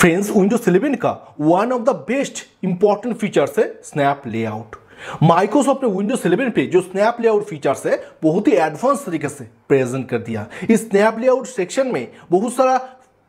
friends Windows 11 का one of the best important features है snap layout Microsoft ने Windows 11 पे जो स्नैप लेआउट फीचर्स है बहुत ही एडवांस तरीके से प्रेजेंट कर दिया इस स्नैप लेआउट सेक्शन में बहुत सारा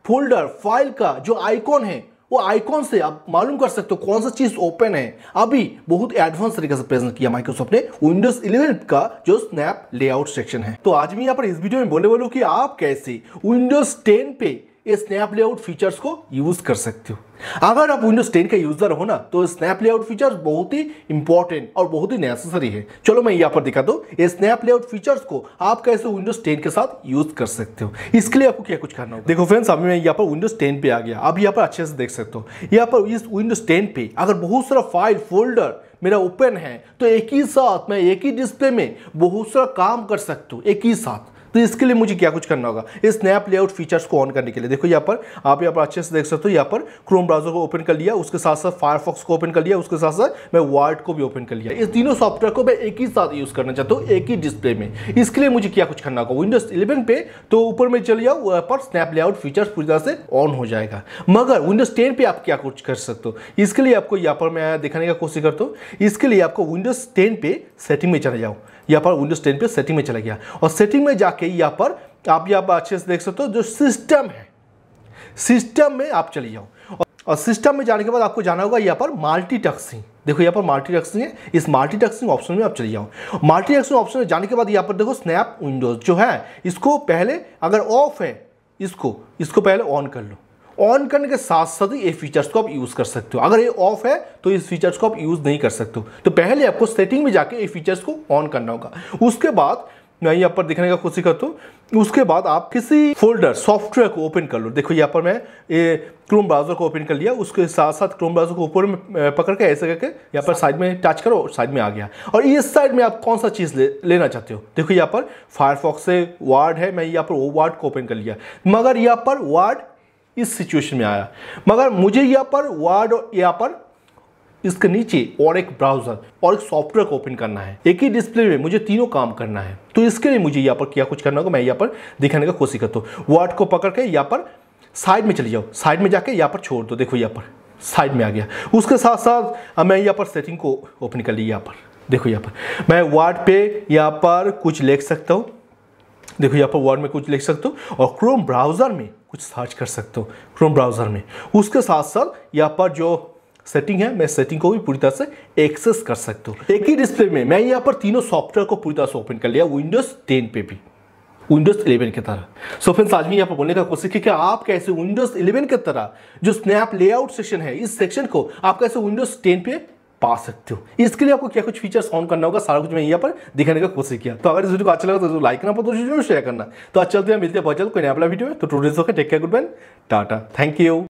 फोल्डर फाइल का जो आइकॉन है वो आइकॉन से आप मालूम कर सकते हो कौन सा चीज़ ओपन है अभी बहुत एडवांस तरीके से प्रेजेंट किया माइक्रोसॉफ्ट ने विंडोज 11 का जो स्नैप लेआउट सेक्शन है तो आज मैं यहाँ पर इस वीडियो में बोलने वालू कि आप कैसे विंडोज 10 पे स्नैप लेआउट फीचर्स को यूज कर सकते हो अगर आप विंडोज 10 का यूजर हो ना तो स्नैप लेआउट फीचर्स बहुत ही इंपॉर्टेंट और बहुत ही नेसेसरी है चलो मैं यहाँ पर दिखा दो ये स्नैप लेआउट फीचर्स को आप कैसे विंडोज 10 के साथ यूज कर सकते हो इसके लिए आपको क्या कुछ करना होगा देखो फ्रेंड्स अभी मैं यहाँ पर विंडोज 10 पे आ गया आप यहाँ पर अच्छे से देख सकते हो यहाँ पर इस विंडोज 10 पे अगर बहुत सारा फाइल फोल्डर मेरा ओपन है तो एक ही साथ मैं एक ही डिस्प्ले में बहुत सारा काम कर सकता हूँ एक ही साथ तो इसके लिए मुझे क्या कुछ करना होगा इस स्नैप लेआउट फीचर्स को ऑन करने के लिए देखो यहाँ पर आप यहाँ पर अच्छे से देख सकते हो यहाँ पर क्रोम ब्राउजर को ओपन कर लिया उसके साथ साथ फायरफॉक्स को ओपन कर लिया उसके साथ साथ मैं वार्ड को भी ओपन कर लिया इस तीनों सॉफ्टवेयर को मैं एक ही साथ यूज करना चाहता हूँ एक ही डिस्प्ले में इसके लिए मुझे क्या कुछ करना होगा विंडोज इलेवन पे तो ऊपर में चले जाओ वहाँ पर स्नैप लेआउट फीचर्स पूरी तरह से ऑन हो जाएगा मगर विंडोज टेन पे आप क्या कुछ कर सकते हो इसके लिए आपको यहाँ पर मैं दिखाने का कोशिश करता हूँ इसके लिए आपको विंडोज टेन पे सेटिंग में चले जाओ यहाँ पर विंडोज टेन पे सेटिंग में चला गया और सेटिंग में जाके के यहाँ पर तो आप यहाँ पर अच्छे से देख सकते हो जो सिस्टम है सिस्टम में आप चले जाओ और सिस्टम में जाने के बाद आपको जाना होगा यहाँ पर माल्टी टक्सिंग देखो यहाँ पर माल्टी टक्सिंग है इस माल्टी टक्सिंग ऑप्शन में आप चले जाओ माल्टी टक्सिंग ऑप्शन में जाने के बाद यहाँ पर देखो स्नैप विंडोज जो है इसको पहले अगर ऑफ है इसको इसको पहले ऑन कर लो ऑन करने के साथ साथ ही ये फीचर्स को आप यूज़ कर सकते हो अगर ये ऑफ है तो इस फीचर्स को आप यूज़ नहीं कर सकते हो तो पहले आपको सेटिंग में जाके ये फीचर्स को ऑन करना होगा उसके बाद मैं यहाँ पर दिखने का कोशिश करता हूँ उसके बाद आप किसी फोल्डर सॉफ्टवेयर को ओपन कर लो देखो यहाँ पर मैं ये क्रोम ब्राउजर को ओपन कर लिया उसके साथ साथ क्रोम ब्राउजर को ऊपर में पकड़ के ऐसे करके यहाँ पर साइड में टच करो और साइड में आ गया और इस साइड में आप कौन सा चीज़ ले, लेना चाहते हो देखो यहाँ पर फायरफॉक्स से वार्ड है मैं यहाँ पर वार्ड को ओपन कर लिया मगर यहाँ पर वार्ड इस सिचुएशन में आया मगर मुझे यहाँ पर वार्ड यहाँ पर इसके नीचे और एक ब्राउजर और एक सॉफ्टवेयर को ओपन करना है एक ही डिस्प्ले में मुझे तीनों काम करना है तो इसके लिए मुझे यहाँ पर क्या कुछ करना होगा मैं यहाँ पर दिखाने का कोशिश करता हूँ वर्ड को पकड़ के यहाँ पर साइड में चले जाओ साइड में जाके यहाँ पर छोड़ दो देखो यहाँ पर साइड में आ गया उसके साथ साथ मैं यहाँ पर सेटिंग को ओपन कर ली यहाँ पर देखो यहाँ पर मैं वर्ड पे यहाँ पर कुछ लिख सकता हूँ देखो यहाँ पर वर्ड में कुछ लिख सकते हो और क्रोम ब्राउज़र में कुछ सर्च कर सकते हो क्रोम ब्राउज़र में उसके साथ साथ यहाँ पर जो सेटिंग है मैं सेटिंग को भी पूरी तरह से एक्सेस कर सकता हूँ एक ही डिस्प्ले में मैं यहाँ पर तीनों सॉफ्टवेयर को पूरी तरह से ओपन कर लिया विंडोज टेन पे भी विंडोज 11 की तरह सो फ्रेंड्स आज मैं यहाँ पर बोलने का कोशिश की कि आप कैसे विंडोज 11 की तरह जो स्नैप लेआउट सेक्शन है इस सेक्शन को आप कैसे विंडोज 10 पे पा सकते हो इसके लिए आपको क्या कुछ फीचर्स ऑन करना होगा सारा कुछ मैं यहाँ पर दिखाने का कोशिश किया तो अगर इस वीडियो को अच्छा लगा तो लाइक करना पड़ता जरूर शेयर करना तो अच्छा मिलते हैं बहुत जल्द कोई नया वाला वीडियो में तो टू डेज होकर take care good bye tata thank you